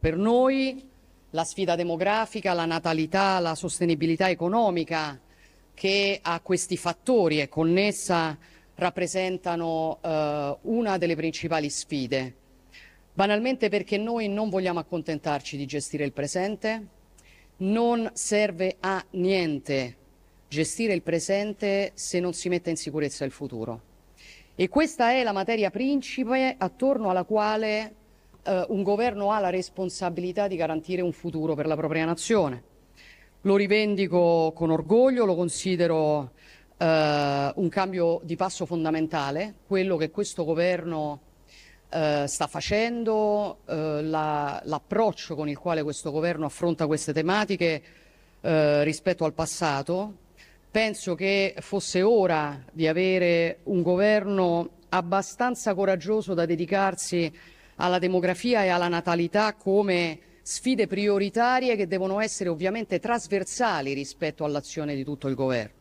Per noi la sfida demografica, la natalità, la sostenibilità economica che a questi fattori è connessa rappresentano eh, una delle principali sfide. Banalmente perché noi non vogliamo accontentarci di gestire il presente, non serve a niente gestire il presente se non si mette in sicurezza il futuro. E questa è la materia principe attorno alla quale eh, un governo ha la responsabilità di garantire un futuro per la propria nazione. Lo rivendico con orgoglio, lo considero eh, un cambio di passo fondamentale, quello che questo governo eh, sta facendo, eh, la, l'approccio con il quale questo governo affronta queste tematiche eh, rispetto al passato. Penso che fosse ora di avere un governo abbastanza coraggioso da dedicarsi alla demografia e alla natalità come sfide prioritarie che devono essere ovviamente trasversali rispetto all'azione di tutto il governo.